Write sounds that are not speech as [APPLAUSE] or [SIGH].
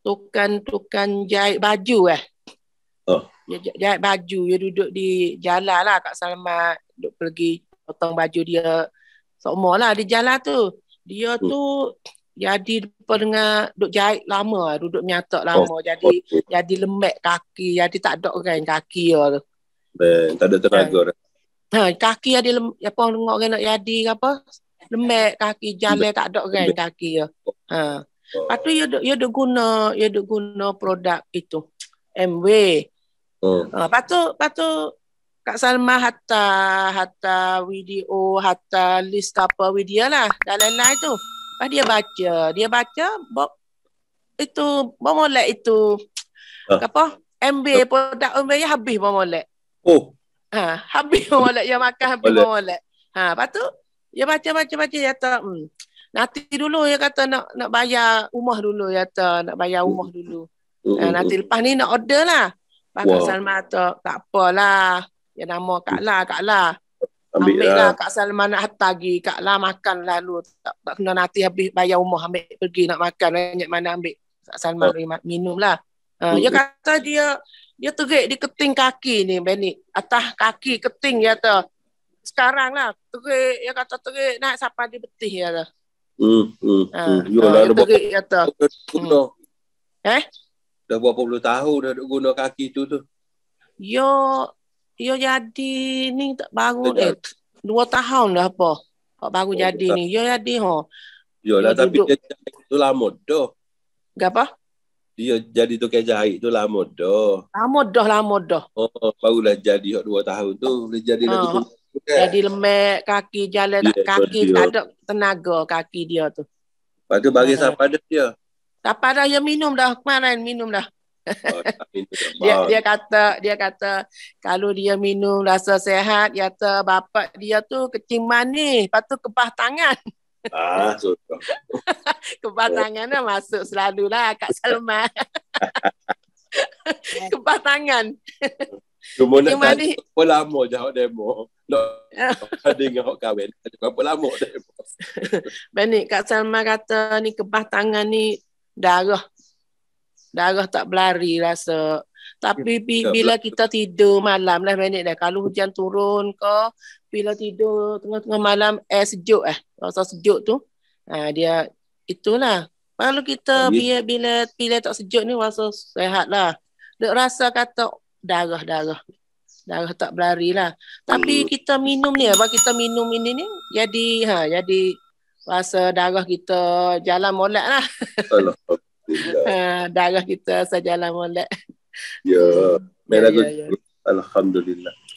Tukan tukan jahit baju eh. Oh. Dia jahit baju. Dia duduk di jalan lah kat Salmat. Duduk pergi potong baju dia. Semua lah di jalan tu. Dia hmm. tu hmm. jadi lupa dengan duduk jahit lama. Lah. Duduk nyatak lama. Oh. Jadi okay. Oh. jadi lemak kaki. Jadi tak ada kan kaki dia Ben, tak ada tenaga dah. Kan. Ha, kaki ada lem, apa orang dengar kan, nak jadi ke apa? Lembek kaki jale tak ada kan kaki ya. Ha. Lepas tu ya dia guna, ya dia guna produk itu. MW. Oh. Ha, lepas tu, Kak Salma hatta hatta video hatta list apa video lah dalam lain tu. Lepas dia baca, dia baca bo, itu bomolek itu. Ah. Apa? MB produk MB habis bomolek. Oh. Ha, habis [LAUGHS] molat ya makan habis molat. Ha, lepas tu dia baca baca baca dia kata hmm, nanti dulu dia kata nak nak bayar rumah dulu dia kata nak bayar rumah mm. dulu. Mm, ha, mm, nanti lepas ni nak order lah. Pak wow. Salman kata tak apalah. Ya nama Kak La Kak La. Ambil, ambil lah. lah. Kak Salman nak hatagi Kak La makan lalu tak, tak kena nanti habis bayar rumah ambil pergi nak makan banyak mana ambil. Kak Salman oh. minum lah. Uh, dia kata dia dia terik di keting kaki ni Benik. Atas kaki keting dia tu. Sekarang lah terik dia kata terik naik sampai di betih dia tu. Hmm. Ha. Hmm. Uh, terik dia tu. Hmm. Eh? Dah berapa puluh tahun dah guna kaki tu tu. Yo yo jadi ni tak baru Tengah. eh. Dua tahun dah apa. Kok baru oh, jadi tak. ni. Yo jadi ho. Yo lah tapi dia dia tu lama dah. Gapah? Dia jadi tu kerja hari tu lama ah, dah. Lama dah, lama dah. Oh, barulah jadi hak dua tahun tu. Dia jadi oh, lagi tu. Jadi lemak, kaki jalan, yeah, kaki tak ada tenaga kaki dia tu. Lepas tu bagi yeah. sapada dia. Sapada dia minum dah. Kemarin minum dah. Oh, [LAUGHS] dia dia kata dia kata kalau dia minum rasa sehat Ya tu bapak dia tu kecing manis lepas tu tangan [LAUGHS] Ah, so, lah [LAUGHS] masuk selalu lah Kak Salma. [LAUGHS] Eh. Kebatangan. Cuma nak tanya, berapa lama je awak demo? [LAUGHS] Ada dengan awak kahwin, berapa lama demo? Benik, Kak Salma kata ni kebatangan ni darah darah tak berlari rasa. Tapi ya, bila kita tidur malam lah minit dah. Kalau hujan turun ke, bila tidur tengah-tengah malam, air sejuk eh. Rasa sejuk tu. Ha, dia, itulah. Kalau kita bila, bila, bila tak sejuk ni, rasa sehat lah. Dia rasa kata darah-darah. Darah tak berlari lah. Tapi ya. kita minum ni, apa kita minum ini ni, jadi, ha, jadi rasa darah kita jalan molek lah. Alah, Ha, darah kita saja lama le. Ya, [LAUGHS] merah yeah, yeah, yeah. Alhamdulillah.